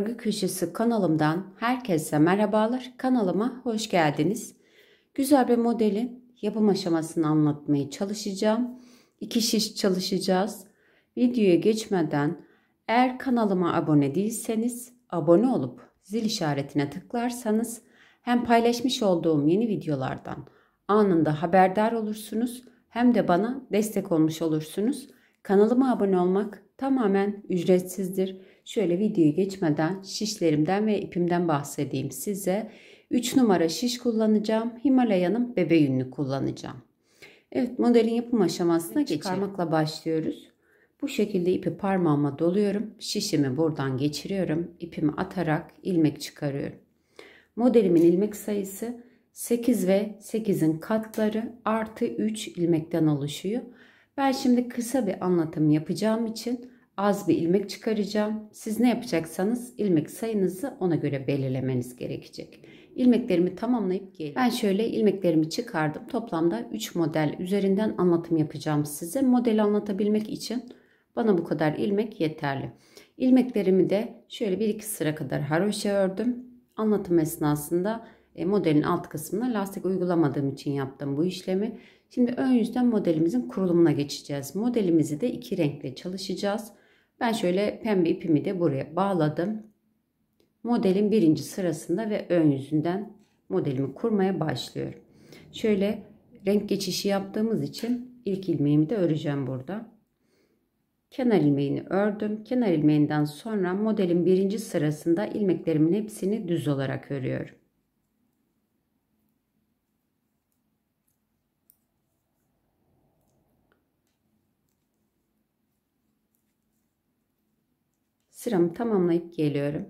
Örgü Köşesi kanalımdan herkese merhabalar. Kanalıma hoş geldiniz. Güzel bir modelin yapım aşamasını anlatmaya çalışacağım. İki şiş çalışacağız. Videoya geçmeden eğer kanalıma abone değilseniz abone olup zil işaretine tıklarsanız hem paylaşmış olduğum yeni videolardan anında haberdar olursunuz hem de bana destek olmuş olursunuz. Kanalıma abone olmak tamamen ücretsizdir Şöyle videoyu geçmeden şişlerimden ve ipimden bahsedeyim size. 3 numara şiş kullanacağım. Himalaya'nın bebe yününü kullanacağım. Evet modelin yapım aşamasına Geçelim. çıkarmakla başlıyoruz. Bu şekilde ipi parmağıma doluyorum. Şişimi buradan geçiriyorum. İpimi atarak ilmek çıkarıyorum. Modelimin ilmek sayısı 8 ve 8'in katları artı 3 ilmekten oluşuyor. Ben şimdi kısa bir anlatım yapacağım için az bir ilmek çıkaracağım. Siz ne yapacaksanız ilmek sayınızı ona göre belirlemeniz gerekecek. İlmeklerimi tamamlayıp geliyorum. Ben şöyle ilmeklerimi çıkardım. Toplamda 3 model üzerinden anlatım yapacağım size. Modeli anlatabilmek için bana bu kadar ilmek yeterli. İlmeklerimi de şöyle 1-2 sıra kadar haroşa ördüm. Anlatım esnasında e, modelin alt kısmına lastik uygulamadığım için yaptım bu işlemi. Şimdi ön yüzden modelimizin kurulumuna geçeceğiz. Modelimizi de iki renkle çalışacağız. Ben şöyle pembe ipimi de buraya bağladım. Modelin birinci sırasında ve ön yüzünden modelimi kurmaya başlıyorum. Şöyle renk geçişi yaptığımız için ilk ilmeğimi de öreceğim burada. Kenar ilmeğini ördüm. Kenar ilmeğinden sonra modelin birinci sırasında ilmeklerimin hepsini düz olarak örüyorum. sıramı tamamlayıp geliyorum.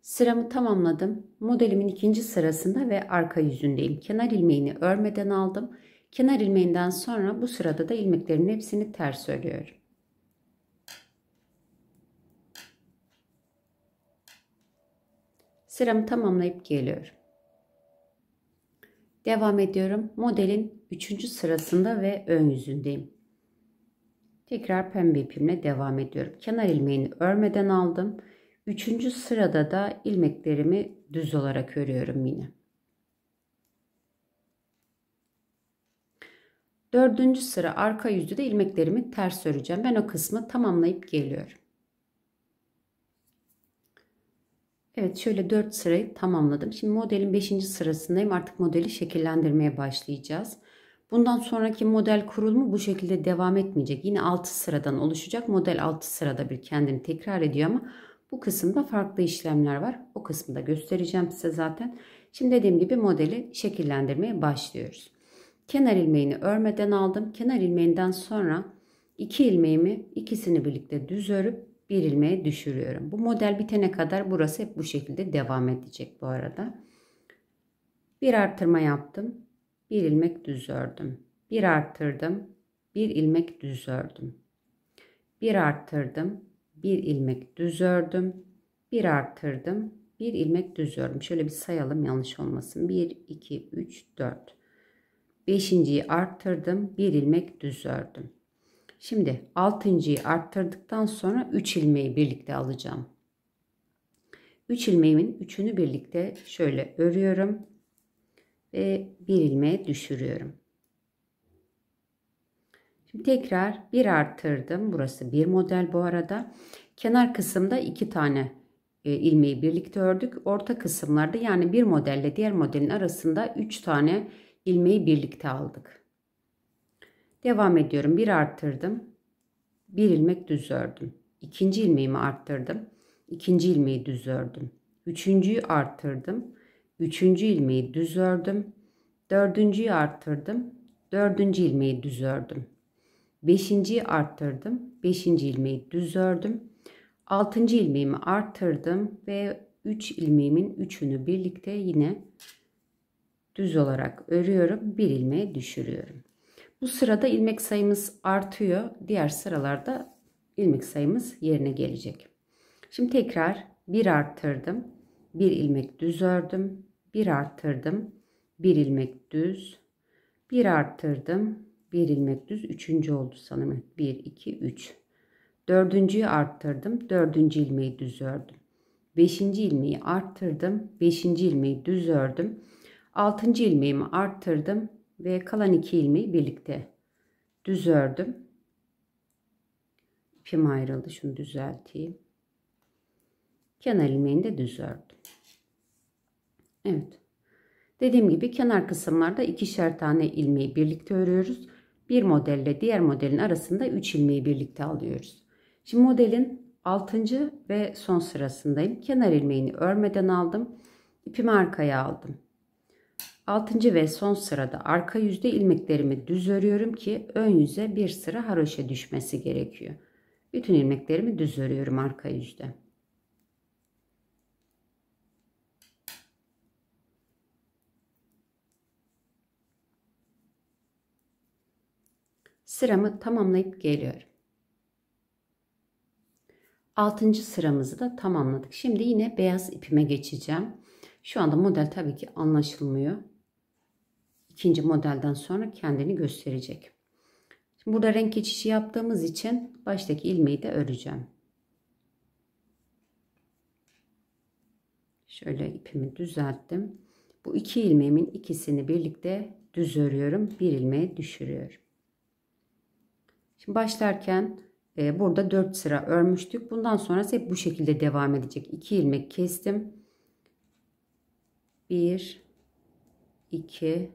Sıramı tamamladım. Modelimin ikinci sırasında ve arka yüzündeyim. Kenar ilmeğini örmeden aldım. Kenar ilmeğinden sonra bu sırada da ilmeklerin hepsini ters örüyorum. Sıramı tamamlayıp geliyorum. Devam ediyorum. Modelin üçüncü sırasında ve ön yüzündeyim. Tekrar pembe ipimle devam ediyorum. Kenar ilmeğini örmeden aldım. Üçüncü sırada da ilmeklerimi düz olarak örüyorum yine. Dördüncü sıra arka yüzde de ilmeklerimi ters öreceğim. Ben o kısmı tamamlayıp geliyorum. Evet şöyle dört sırayı tamamladım. Şimdi modelin beşinci sırasındayım. Artık modeli şekillendirmeye başlayacağız. Bundan sonraki model kurulumu bu şekilde devam etmeyecek. Yine 6 sıradan oluşacak. Model 6 sırada bir kendini tekrar ediyor ama bu kısımda farklı işlemler var. O kısmı da göstereceğim size zaten. Şimdi dediğim gibi modeli şekillendirmeye başlıyoruz. Kenar ilmeğini örmeden aldım. Kenar ilmeğinden sonra iki ilmeğimi ikisini birlikte düz örüp bir ilmeğe düşürüyorum. Bu model bitene kadar burası hep bu şekilde devam edecek bu arada. Bir artırma yaptım bir ilmek düz ördüm. Bir arttırdım. Bir ilmek düz ördüm. Bir arttırdım. Bir ilmek düz ördüm. Bir arttırdım. Bir ilmek düz ördüm. Şöyle bir sayalım yanlış olmasın. 1, 2, 3, 4. Beşinciyi arttırdım. Bir ilmek düz ördüm. Şimdi altıncıyı arttırdıktan sonra 3 ilmeği birlikte alacağım. 3 ilmeğimin üçünü birlikte şöyle örüyorum ve bir ilme düşürüyorum. Şimdi tekrar bir arttırdım. Burası bir model bu arada. Kenar kısımda iki tane e, ilmeği birlikte ördük. Orta kısımlarda yani bir modelle diğer modelin arasında üç tane ilmeği birlikte aldık. Devam ediyorum. Bir arttırdım. Bir ilmek düz ördüm. İkinci ilmeğimi arttırdım. İkinci ilmeği düz ördüm. Üçüncüyü arttırdım. Üçüncü ilmeği düz ördüm. Dördüncüyü arttırdım. Dördüncü ilmeği düz ördüm. Beşinciyi arttırdım. Beşinci ilmeği düz ördüm. Altıncı ilmeğimi arttırdım ve 3 üç ilmeğimin üçünü birlikte yine düz olarak örüyorum. Bir ilmeği düşürüyorum. Bu sırada ilmek sayımız artıyor. Diğer sıralarda ilmek sayımız yerine gelecek. Şimdi tekrar bir arttırdım. bir ilmek düz ördüm. bir arttırdım bir ilmek düz bir arttırdım bir ilmek düz üçüncü oldu sanırım bir iki üç dördüncüyü arttırdım dördüncü ilmeği düz ördüm beşinci ilmeği arttırdım beşinci ilmeği düz ördüm altıncı ilmeğimi arttırdım ve kalan iki ilmeği birlikte düz ördüm ipim ayrıldı şunu düzelteyim kenar ilmeğini de düz ördüm evet Dediğim gibi kenar kısımlarda ikişer tane ilmeği birlikte örüyoruz. Bir modelle diğer modelin arasında 3 ilmeği birlikte alıyoruz. Şimdi modelin 6. ve son sırasındayım. Kenar ilmeğini örmeden aldım. İpimi arkaya aldım. 6. ve son sırada arka yüzde ilmeklerimi düz örüyorum ki ön yüze bir sıra haroşa düşmesi gerekiyor. Bütün ilmeklerimi düz örüyorum arka yüzde. sıramı tamamlayıp geliyorum. Altıncı sıramızı da tamamladık. Şimdi yine beyaz ipime geçeceğim. Şu anda model tabii ki anlaşılmıyor. İkinci modelden sonra kendini gösterecek. Şimdi burada renk geçişi yaptığımız için baştaki ilmeği de öreceğim. Şöyle ipimi düzelttim. Bu iki ilmeğimin ikisini birlikte düz örüyorum. Bir ilmeği düşürüyorum. Şimdi başlarken e, burada 4 sıra örmüştük. Bundan sonrası hep bu şekilde devam edecek. 2 ilmek kestim. 1 2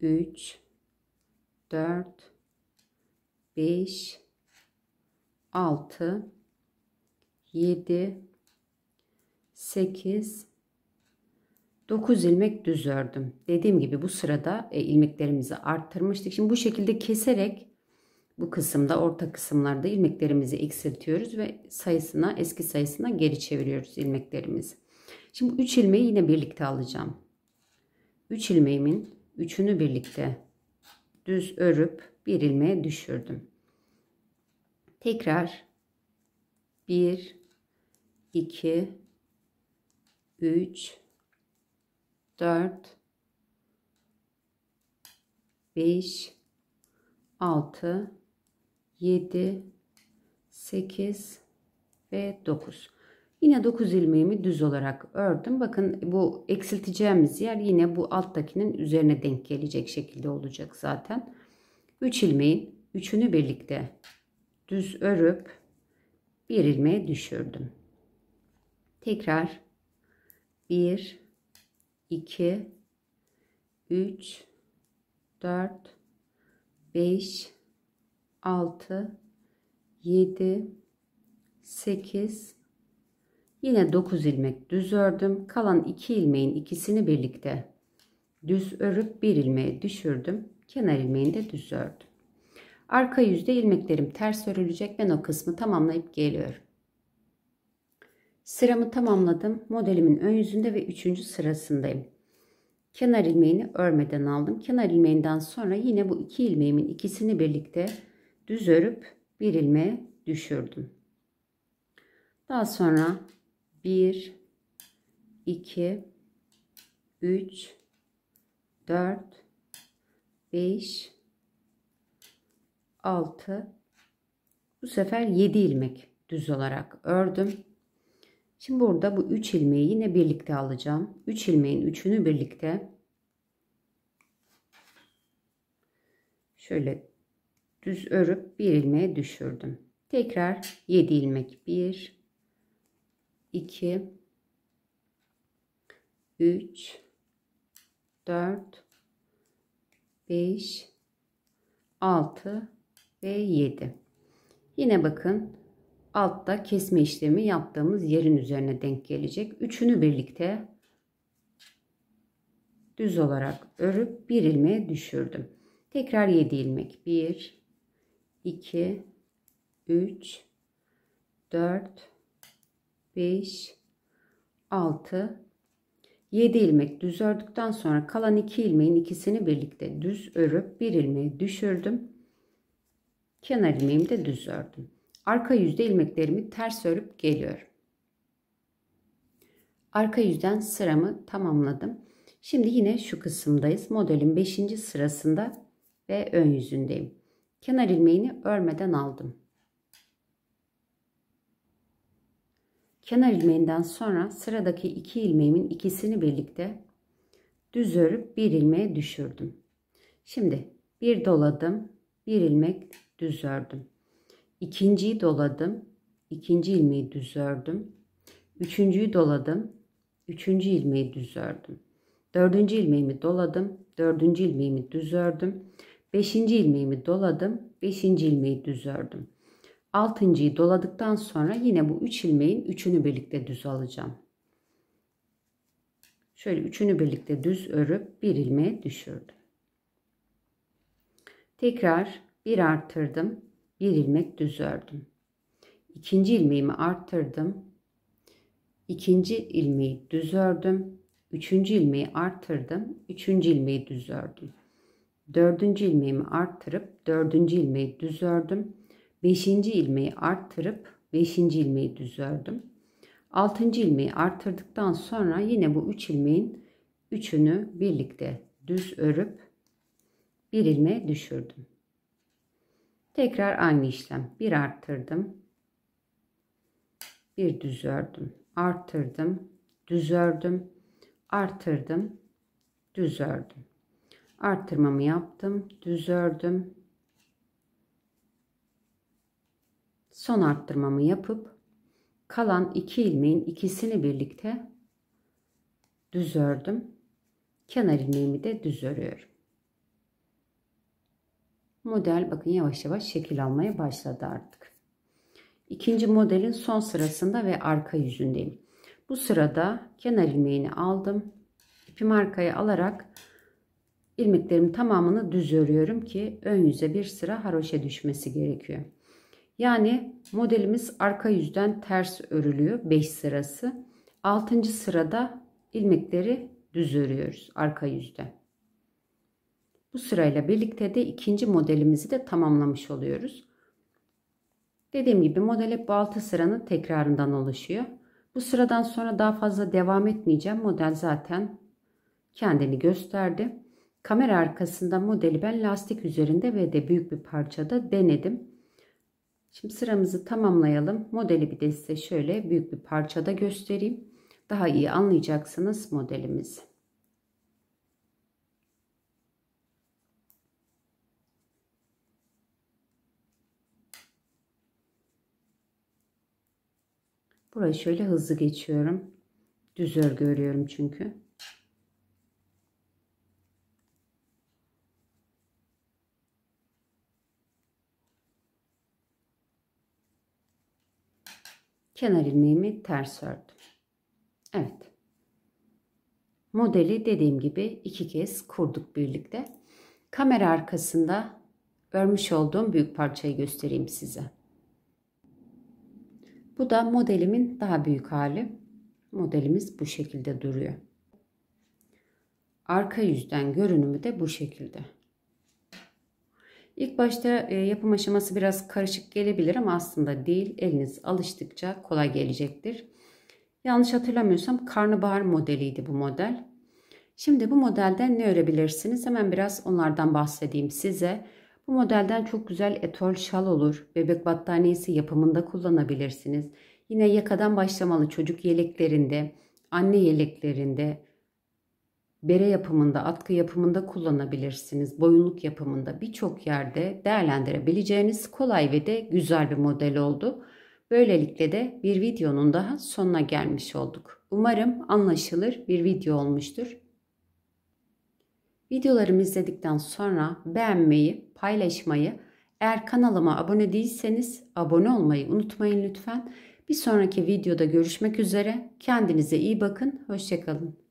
3 4 5 6 7 8 9 ilmek düz ördüm. Dediğim gibi bu sırada e, ilmeklerimizi arttırmıştık. Şimdi bu şekilde keserek bu kısımda orta kısımlarda ilmeklerimizi eksiltiyoruz ve sayısına eski sayısına geri çeviriyoruz ilmeklerimizi. Şimdi 3 ilmeği yine birlikte alacağım. 3 ilmeğimin üçünü birlikte düz örüp bir ilmeğe düşürdüm. Tekrar 1 2 3 4 5 6 7 8 ve 9 yine 9 ilmeğimi düz olarak ördüm bakın bu eksilteceğimiz yer yine bu alttakinin üzerine denk gelecek şekilde olacak zaten 3 ilmeğin üçünü birlikte düz örüp bir ilmeğe düşürdüm tekrar 1 2 3 4 5 6 7 8 yine 9 ilmek düz ördüm. Kalan 2 ilmeğin ikisini birlikte düz örüp bir ilmeğe düşürdüm. Kenar ilmeğini de düz ördüm. Arka yüzde ilmeklerim ters örülecek. ve o kısmı tamamlayıp geliyorum. Sıramı tamamladım. Modelimin ön yüzünde ve 3. sırasındayım. Kenar ilmeğini örmeden aldım. Kenar ilmeğinden sonra yine bu iki ilmeğimin ikisini birlikte düz örüp bir ilmeğe düşürdüm. Daha sonra 1 2 3 4 5 6 bu sefer 7 ilmek düz olarak ördüm. Şimdi burada bu 3 ilmeği yine birlikte alacağım. 3 üç ilmeğin üçünü birlikte şöyle düz örüp bir ilmeğe düşürdüm. Tekrar 7 ilmek 1 2 3 4 5 6 ve 7. Yine bakın altta kesme işlemi yaptığımız yerin üzerine denk gelecek. Üçünü birlikte düz olarak örüp bir ilmeğe düşürdüm. Tekrar 7 ilmek. 1 2 3 4 5 6 7 ilmek düz ördükten sonra kalan 2 ilmeğin ikisini birlikte düz örüp bir ilmeği düşürdüm. Kenar ilmeğimi de düz ördüm. Arka yüzde ilmeklerimi ters örüp geliyorum. Arka yüzden sıramı tamamladım. Şimdi yine şu kısımdayız. Modelin 5. sırasında ve ön yüzündeyim kenar ilmeğini örmeden aldım. Kenar ilmeğinden sonra sıradaki iki ilmeğimin ikisini birlikte düz örüp bir ilmeğe düşürdüm. Şimdi bir doladım, bir ilmek düz ördüm. İkinciyi doladım, ikinci ilmeği düz ördüm. Üçüncüyü doladım, üçüncü ilmeği düz ördüm. Dördüncü ilmeğimi doladım, dördüncü ilmeğimi düz ördüm. 5. ilmeğimi doladım. 5. ilmeği düz ördüm. 6.yı doladıktan sonra yine bu 3 ilmeğin üçünü birlikte düz alacağım. Şöyle üçünü birlikte düz örüp bir ilmeğe düşürdüm. Tekrar bir arttırdım. Bir ilmek düz ördüm. İkinci ilmeğimi arttırdım. İkinci ilmeği düz ördüm. Üçüncü ilmeği arttırdım. Üçüncü ilmeği düz ördüm. Dördüncü ilmeğimi arttırıp dördüncü ilmeği düz ördüm. Beşinci ilmeği arttırıp beşinci ilmeği düz ördüm. Altıncı ilmeği arttırdıktan sonra yine bu üç ilmeğin üçünü birlikte düz örüp bir ilmeğe düşürdüm. Tekrar aynı işlem. Bir arttırdım. Bir düz ördüm. Arttırdım. Düz ördüm. Arttırdım. Düz ördüm arttırmamı yaptım düz ördüm son arttırmamı yapıp kalan iki ilmeğin ikisini birlikte düz ördüm kenar ilmeğimi de düz örüyorum model bakın yavaş yavaş şekil almaya başladı artık ikinci modelin son sırasında ve arka yüzündeyim bu sırada kenar ilmeğini aldım ipimi arkaya alarak ilmeklerin tamamını düz örüyorum ki ön yüze bir sıra haroşe düşmesi gerekiyor. Yani modelimiz arka yüzden ters örülüyor 5 sırası. 6. sırada ilmekleri düz örüyoruz arka yüzde. Bu sırayla birlikte de ikinci modelimizi de tamamlamış oluyoruz. Dediğim gibi model hep bu 6 sıranın tekrarından oluşuyor. Bu sıradan sonra daha fazla devam etmeyeceğim. Model zaten kendini gösterdi. Kamera arkasında modeli ben lastik üzerinde ve de büyük bir parçada denedim. Şimdi sıramızı tamamlayalım. Modeli bir de size şöyle büyük bir parçada göstereyim. Daha iyi anlayacaksınız modelimizi. Burayı şöyle hızlı geçiyorum. Düz örgü örüyorum çünkü. kenar ilmeğimi ters ördüm. Evet. Modeli dediğim gibi iki kez kurduk birlikte. Kamera arkasında örmüş olduğum büyük parçayı göstereyim size. Bu da modelimin daha büyük hali. Modelimiz bu şekilde duruyor. Arka yüzden görünümü de bu şekilde. İlk başta e, yapım aşaması biraz karışık gelebilir ama aslında değil. Eliniz alıştıkça kolay gelecektir. Yanlış hatırlamıyorsam karnabahar modeliydi bu model. Şimdi bu modelden ne örebilirsiniz? Hemen biraz onlardan bahsedeyim size. Bu modelden çok güzel etol şal olur. Bebek battaniyesi yapımında kullanabilirsiniz. Yine yakadan başlamalı çocuk yeleklerinde, anne yeleklerinde, bere yapımında, atkı yapımında kullanabilirsiniz. Boyunluk yapımında birçok yerde değerlendirebileceğiniz kolay ve de güzel bir model oldu. Böylelikle de bir videonun daha sonuna gelmiş olduk. Umarım anlaşılır bir video olmuştur. Videolarımı izledikten sonra beğenmeyi, paylaşmayı, eğer kanalıma abone değilseniz abone olmayı unutmayın lütfen. Bir sonraki videoda görüşmek üzere. Kendinize iyi bakın. Hoşçakalın.